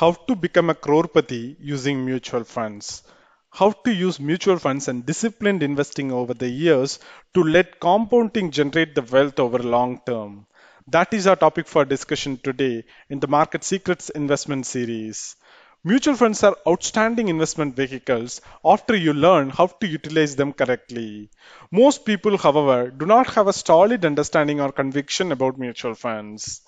how to become a crorepati using mutual funds, how to use mutual funds and disciplined investing over the years to let compounding generate the wealth over long term. That is our topic for discussion today in the Market Secrets Investment Series. Mutual funds are outstanding investment vehicles after you learn how to utilize them correctly. Most people, however, do not have a solid understanding or conviction about mutual funds.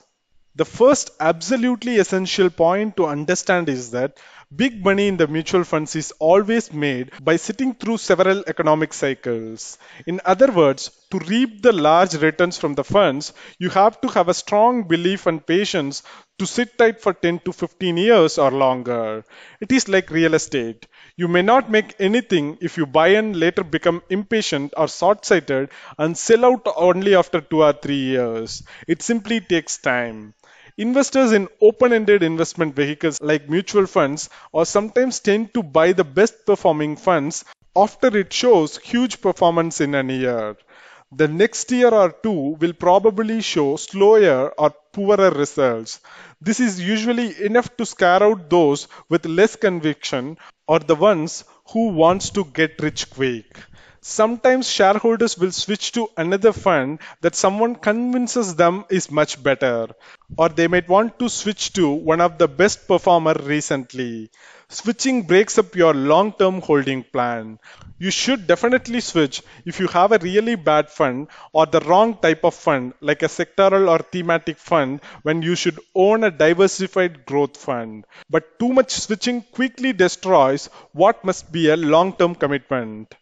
The first absolutely essential point to understand is that big money in the mutual funds is always made by sitting through several economic cycles. In other words, to reap the large returns from the funds, you have to have a strong belief and patience to sit tight for 10 to 15 years or longer. It is like real estate. You may not make anything if you buy and later become impatient or short sighted and sell out only after 2 or 3 years. It simply takes time. Investors in open ended investment vehicles like mutual funds or sometimes tend to buy the best performing funds after it shows huge performance in a year the next year or two will probably show slower or poorer results. This is usually enough to scare out those with less conviction or the ones who wants to get rich quick. Sometimes shareholders will switch to another fund that someone convinces them is much better, or they might want to switch to one of the best performer recently. Switching breaks up your long-term holding plan you should definitely switch if you have a really bad fund or the wrong type of fund like a sectoral or thematic fund when you should own a diversified growth fund but too much switching quickly destroys what must be a long term commitment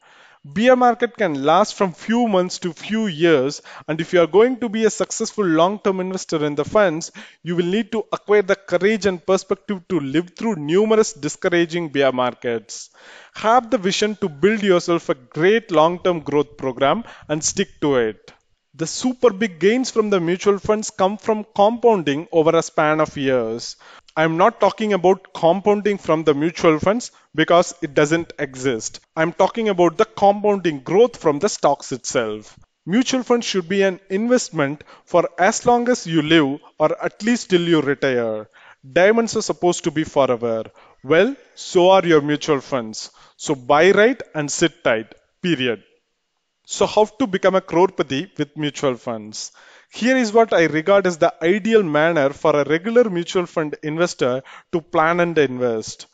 Bear market can last from few months to few years and if you are going to be a successful long-term investor in the funds you will need to acquire the courage and perspective to live through numerous discouraging bear markets have the vision to build yourself a great long-term growth program and stick to it the super big gains from the mutual funds come from compounding over a span of years I'm not talking about compounding from the mutual funds because it doesn't exist. I'm talking about the compounding growth from the stocks itself. Mutual funds should be an investment for as long as you live or at least till you retire. Diamonds are supposed to be forever. Well, so are your mutual funds. So buy right and sit tight. Period. So how to become a crorepati with mutual funds? Here is what I regard as the ideal manner for a regular mutual fund investor to plan and invest.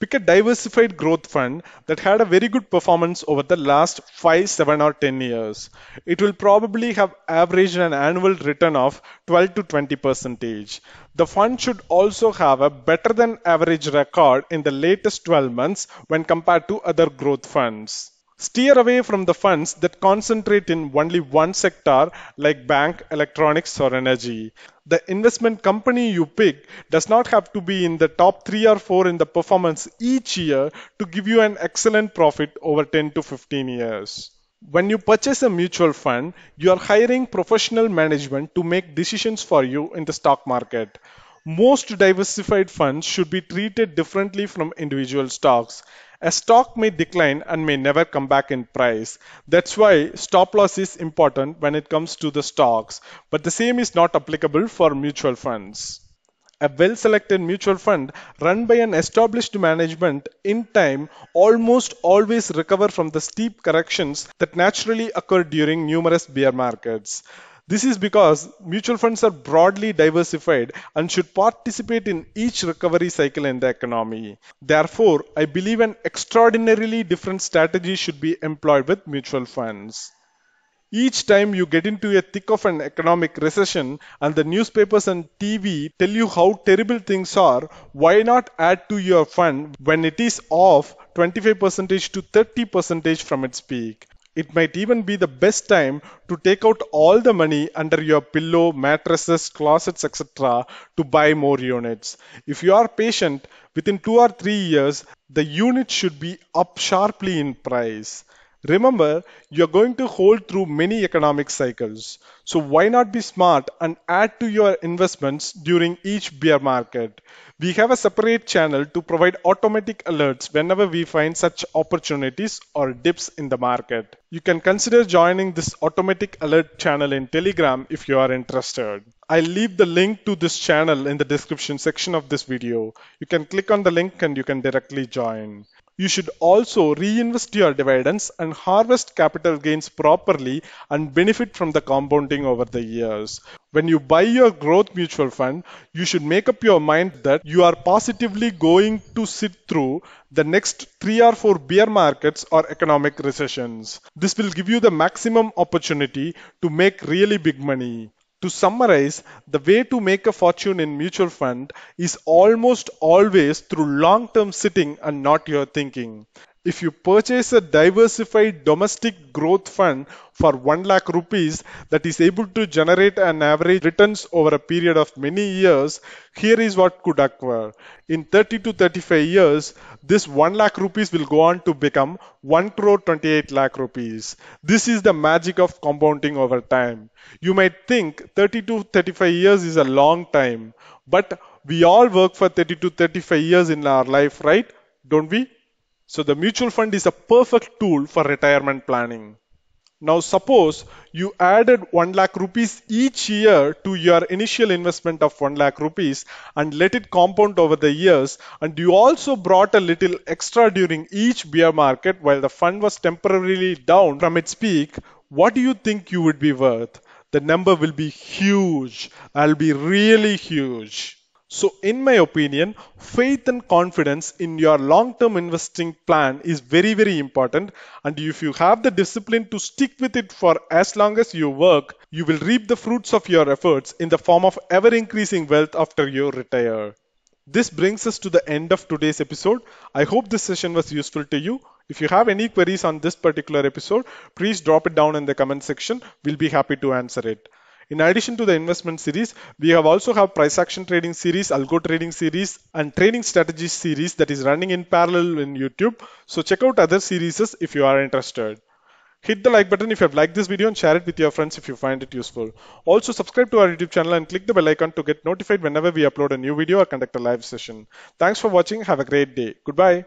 Pick a diversified growth fund that had a very good performance over the last 5, 7 or 10 years. It will probably have averaged an annual return of 12 to 20 percentage. The fund should also have a better than average record in the latest 12 months when compared to other growth funds. Steer away from the funds that concentrate in only one sector like bank, electronics or energy. The investment company you pick does not have to be in the top 3 or 4 in the performance each year to give you an excellent profit over 10 to 15 years. When you purchase a mutual fund, you are hiring professional management to make decisions for you in the stock market. Most diversified funds should be treated differently from individual stocks. A stock may decline and may never come back in price. That's why stop loss is important when it comes to the stocks, but the same is not applicable for mutual funds. A well selected mutual fund run by an established management in time almost always recover from the steep corrections that naturally occur during numerous bear markets. This is because mutual funds are broadly diversified and should participate in each recovery cycle in the economy. Therefore, I believe an extraordinarily different strategy should be employed with mutual funds. Each time you get into a thick of an economic recession and the newspapers and TV tell you how terrible things are, why not add to your fund when it is off 25% to 30% from its peak? It might even be the best time to take out all the money under your pillow, mattresses, closets, etc. to buy more units. If you are patient, within two or three years, the unit should be up sharply in price. Remember, you're going to hold through many economic cycles. So why not be smart and add to your investments during each bear market? We have a separate channel to provide automatic alerts whenever we find such opportunities or dips in the market. You can consider joining this automatic alert channel in Telegram if you are interested. I'll leave the link to this channel in the description section of this video. You can click on the link and you can directly join you should also reinvest your dividends and harvest capital gains properly and benefit from the compounding over the years. When you buy your growth mutual fund, you should make up your mind that you are positively going to sit through the next three or four bear markets or economic recessions. This will give you the maximum opportunity to make really big money. To summarize, the way to make a fortune in mutual fund is almost always through long-term sitting and not your thinking. If you purchase a diversified domestic growth fund for 1 lakh rupees that is able to generate an average returns over a period of many years, here is what could occur. In 30 to 35 years, this 1 lakh rupees will go on to become 1 crore 28 lakh rupees. This is the magic of compounding over time. You might think 30 to 35 years is a long time, but we all work for 30 to 35 years in our life, right? Don't we? So the mutual fund is a perfect tool for retirement planning. Now suppose you added 1 lakh rupees each year to your initial investment of 1 lakh rupees and let it compound over the years and you also brought a little extra during each bear market while the fund was temporarily down from its peak, what do you think you would be worth? The number will be huge. I'll be really huge. So, in my opinion, faith and confidence in your long term investing plan is very, very important. And if you have the discipline to stick with it for as long as you work, you will reap the fruits of your efforts in the form of ever increasing wealth after you retire. This brings us to the end of today's episode. I hope this session was useful to you. If you have any queries on this particular episode, please drop it down in the comment section. We'll be happy to answer it. In addition to the investment series, we have also have price action trading series, algo trading series and trading strategies series that is running in parallel in YouTube. So check out other series if you are interested. Hit the like button if you have liked this video and share it with your friends if you find it useful. Also subscribe to our YouTube channel and click the bell icon to get notified whenever we upload a new video or conduct a live session. Thanks for watching. Have a great day. Goodbye.